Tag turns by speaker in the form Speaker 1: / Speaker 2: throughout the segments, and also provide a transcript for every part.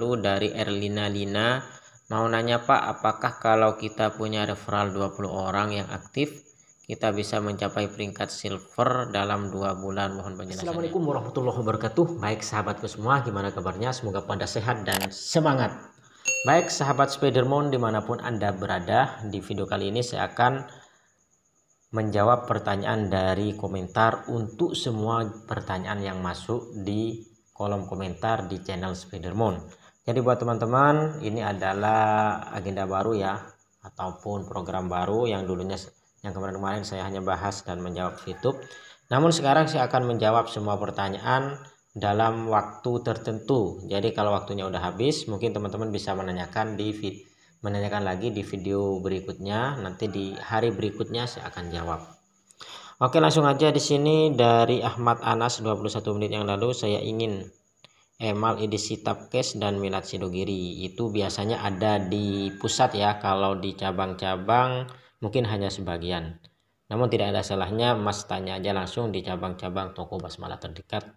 Speaker 1: lu dari Erlina Lina mau nanya Pak apakah kalau kita punya referral 20 orang yang aktif kita bisa mencapai peringkat silver dalam dua bulan mohon penjelasan Assalamualaikum warahmatullahi wabarakatuh baik sahabatku semua gimana kabarnya semoga pada sehat dan semangat baik sahabat Spidermon dimanapun anda berada di video kali ini saya akan menjawab pertanyaan dari komentar untuk semua pertanyaan yang masuk di kolom komentar di channel Spidermon jadi buat teman-teman, ini adalah agenda baru ya ataupun program baru yang dulunya yang kemarin-kemarin saya hanya bahas dan menjawab YouTube. Namun sekarang saya akan menjawab semua pertanyaan dalam waktu tertentu. Jadi kalau waktunya udah habis, mungkin teman-teman bisa menanyakan di menanyakan lagi di video berikutnya. Nanti di hari berikutnya saya akan jawab. Oke, langsung aja di sini dari Ahmad Anas 21 menit yang lalu saya ingin Emal edisi Tapkes dan Minat Sidogiri itu biasanya ada di pusat ya kalau di cabang-cabang mungkin hanya sebagian namun tidak ada salahnya Mas tanya aja langsung di cabang-cabang toko basmala terdekat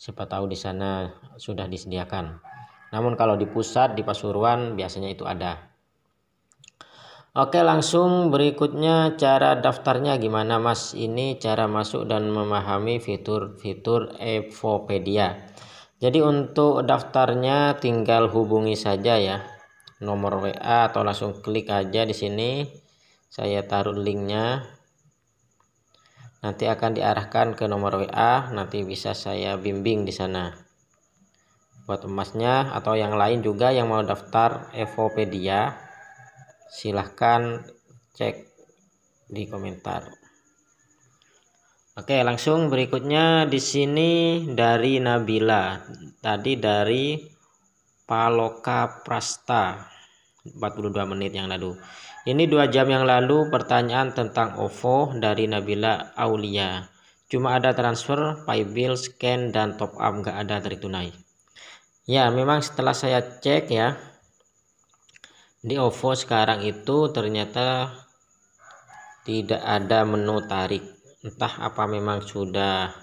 Speaker 1: siapa tahu di sana sudah disediakan namun kalau di pusat di Pasuruan biasanya itu ada Oke langsung berikutnya cara daftarnya gimana mas ini cara masuk dan memahami fitur-fitur Evopedia jadi untuk daftarnya tinggal hubungi saja ya nomor WA atau langsung klik aja di sini. Saya taruh linknya. Nanti akan diarahkan ke nomor WA, nanti bisa saya bimbing di sana. Buat emasnya atau yang lain juga yang mau daftar Evopedia, silahkan cek di komentar. Oke, langsung berikutnya di sini dari Nabila. Tadi dari Paloka Prasta 42 menit yang lalu. Ini dua jam yang lalu pertanyaan tentang OVO dari Nabila Aulia. Cuma ada transfer, pay bill, scan, dan top up, nggak ada dari tunai. Ya, memang setelah saya cek ya, di OVO sekarang itu ternyata tidak ada menu tarik entah apa memang sudah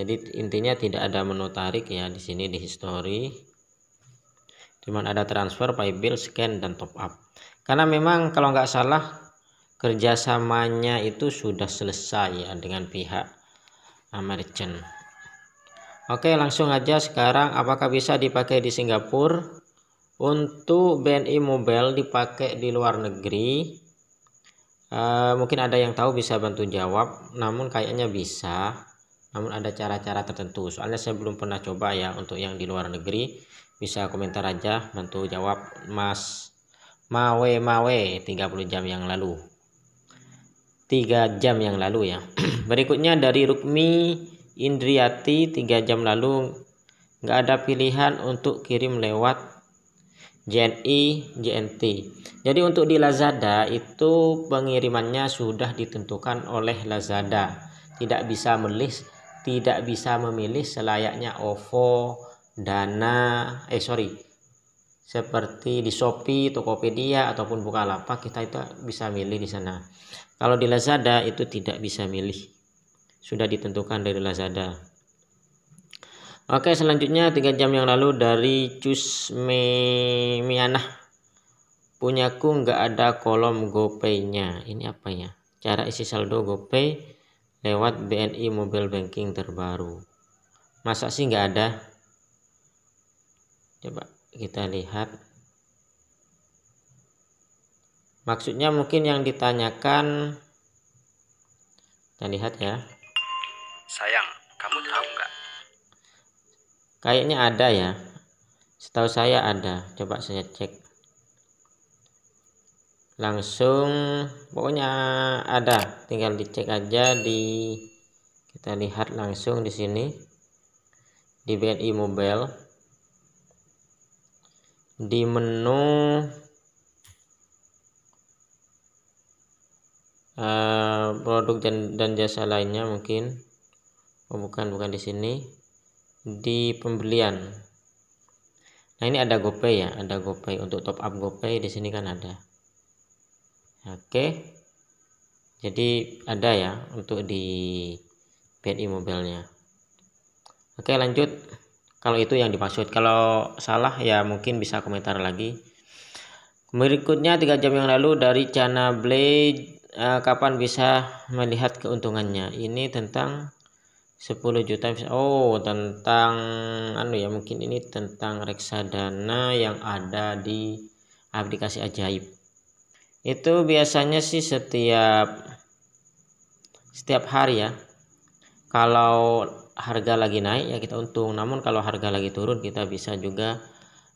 Speaker 1: jadi intinya tidak ada menu tarik ya di sini di history cuman ada transfer pay bill scan dan top up karena memang kalau nggak salah kerjasamanya itu sudah selesai ya dengan pihak American. Oke langsung aja sekarang apakah bisa dipakai di Singapura untuk BNI e Mobile dipakai di luar negeri Eh, mungkin ada yang tahu bisa bantu jawab, namun kayaknya bisa. Namun ada cara-cara tertentu. Soalnya saya belum pernah coba ya untuk yang di luar negeri. Bisa komentar aja bantu jawab Mas Mawe Mawe 30 jam yang lalu. 3 jam yang lalu ya. Berikutnya dari Rukmi Indriati 3 jam lalu nggak ada pilihan untuk kirim lewat JNI, JNT. Jadi untuk di Lazada itu pengirimannya sudah ditentukan oleh Lazada. Tidak bisa melis, tidak bisa memilih selayaknya OVO, Dana, eh sorry, seperti di Shopee, Tokopedia ataupun Bukalapak kita itu bisa milih di sana. Kalau di Lazada itu tidak bisa milih. Sudah ditentukan dari Lazada. Oke selanjutnya tiga jam yang lalu dari Cus Mianah punyaku nggak ada kolom GoPay-nya ini apa ya cara isi saldo GoPay lewat BNI mobile banking terbaru masa sih nggak ada coba kita lihat maksudnya mungkin yang ditanyakan kita lihat ya sayang Kayaknya ada ya. Setahu saya ada. Coba saya cek. Langsung pokoknya ada. Tinggal dicek aja di kita lihat langsung di sini di BNI Mobile di menu uh, produk dan, dan jasa lainnya mungkin oh, bukan bukan di sini di pembelian nah ini ada GoPay ya ada GoPay untuk top up GoPay di sini kan ada oke jadi ada ya untuk di BNI mobilnya oke lanjut kalau itu yang dimaksud kalau salah ya mungkin bisa komentar lagi berikutnya tiga jam yang lalu dari Chana Blade eh, kapan bisa melihat keuntungannya ini tentang 10 juta oh tentang anu ya mungkin ini tentang reksadana yang ada di aplikasi ajaib itu biasanya sih setiap setiap hari ya kalau harga lagi naik ya kita untung namun kalau harga lagi turun kita bisa juga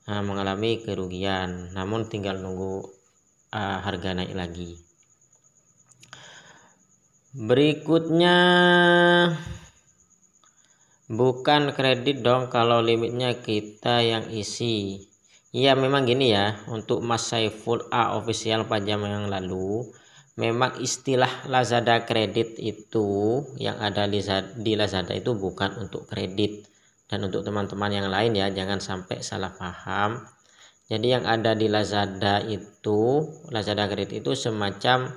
Speaker 1: uh, mengalami kerugian namun tinggal nunggu uh, harga naik lagi berikutnya Bukan kredit dong kalau limitnya kita yang isi. Ya memang gini ya, untuk Mas Saiful A official pajam yang lalu, memang istilah Lazada kredit itu yang ada di Lazada itu bukan untuk kredit. Dan untuk teman-teman yang lain ya, jangan sampai salah paham. Jadi yang ada di Lazada itu, Lazada kredit itu semacam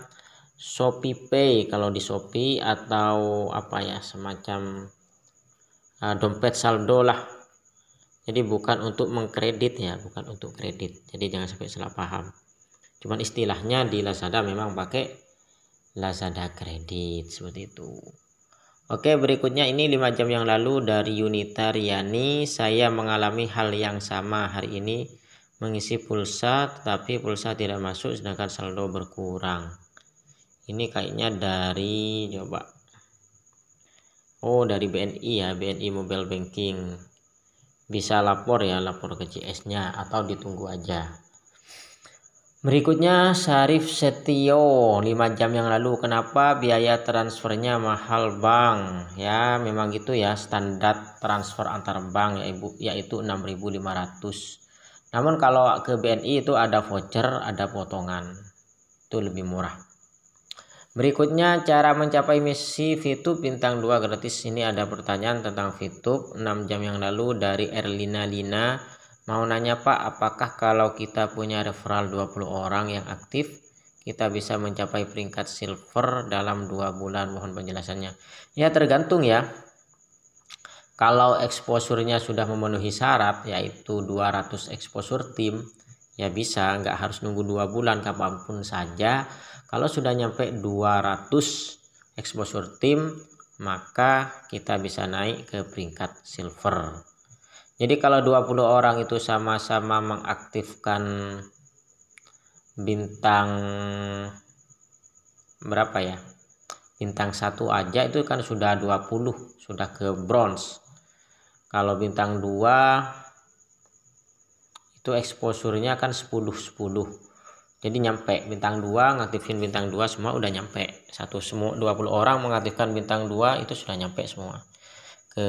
Speaker 1: Shopee Pay kalau di Shopee atau apa ya, semacam Ah, dompet saldo lah jadi bukan untuk mengkredit ya bukan untuk kredit jadi jangan sampai salah paham cuman istilahnya di Lazada memang pakai Lazada kredit seperti itu Oke berikutnya ini 5 jam yang lalu dari Yunita Riani saya mengalami hal yang sama hari ini mengisi pulsa tetapi pulsa tidak masuk sedangkan saldo berkurang ini kayaknya dari coba Oh dari BNI ya BNI Mobile Banking bisa lapor ya lapor ke CS nya atau ditunggu aja berikutnya Syarif Setio 5 jam yang lalu kenapa biaya transfernya mahal Bang ya memang gitu ya standar transfer antar bank ya yaitu, yaitu 6.500 namun kalau ke BNI itu ada voucher ada potongan itu lebih murah Berikutnya cara mencapai misi VTube bintang 2 gratis. Ini ada pertanyaan tentang VTube 6 jam yang lalu dari Erlina Lina. Mau nanya Pak, apakah kalau kita punya referral 20 orang yang aktif, kita bisa mencapai peringkat silver dalam 2 bulan? Mohon penjelasannya. Ya tergantung ya. Kalau exposure-nya sudah memenuhi syarat yaitu 200 exposure tim, ya bisa nggak harus nunggu dua bulan kapanpun saja kalau sudah nyampe 200 exposure team maka kita bisa naik ke peringkat silver jadi kalau 20 orang itu sama-sama mengaktifkan bintang berapa ya bintang satu aja itu kan sudah 20 sudah ke bronze kalau bintang 2 itu eksposurnya nya akan 10 10 jadi nyampe bintang 2 ngaktifin bintang 2 semua udah nyampe satu semua 20 orang mengaktifkan bintang 2 itu sudah nyampe semua ke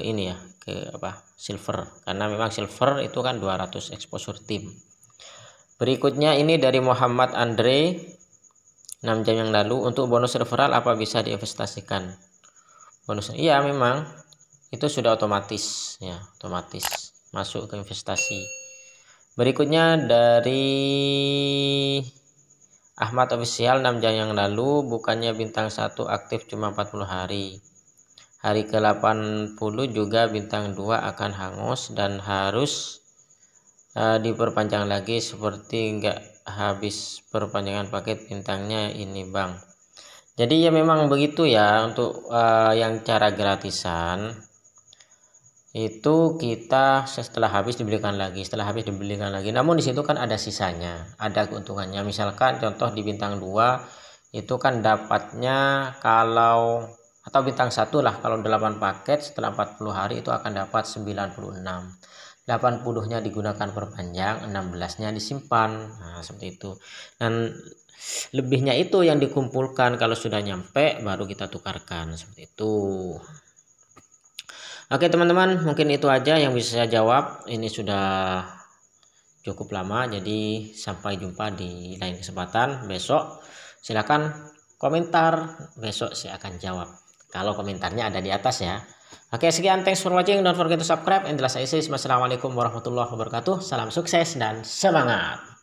Speaker 1: ini ya ke apa silver karena memang silver itu kan 200 exposure tim berikutnya ini dari Muhammad Andre 6 jam yang lalu untuk bonus referral apa bisa diinvestasikan bonus iya memang itu sudah otomatis ya otomatis masuk ke investasi Berikutnya dari Ahmad Official 6 jam yang lalu bukannya bintang 1 aktif cuma 40 hari. Hari ke-80 juga bintang 2 akan hangus dan harus uh, diperpanjang lagi seperti nggak habis perpanjangan paket bintangnya ini Bang. Jadi ya memang begitu ya untuk uh, yang cara gratisan itu kita setelah habis dibelikan lagi, setelah habis dibelikan lagi. Namun di situ kan ada sisanya, ada keuntungannya. Misalkan contoh di bintang 2 itu kan dapatnya kalau atau bintang satu lah kalau 8 paket setelah 40 hari itu akan dapat 96. 80-nya digunakan perpanjang, 16-nya disimpan. Nah, seperti itu. Dan lebihnya itu yang dikumpulkan kalau sudah nyampe baru kita tukarkan seperti itu. Oke teman-teman, mungkin itu aja yang bisa saya jawab. Ini sudah cukup lama, jadi sampai jumpa di lain kesempatan besok. silahkan komentar, besok saya akan jawab. Kalau komentarnya ada di atas ya. Oke, sekian. Thanks for watching. Don't forget to subscribe. And last Assalamualaikum warahmatullahi wabarakatuh. Salam sukses dan semangat.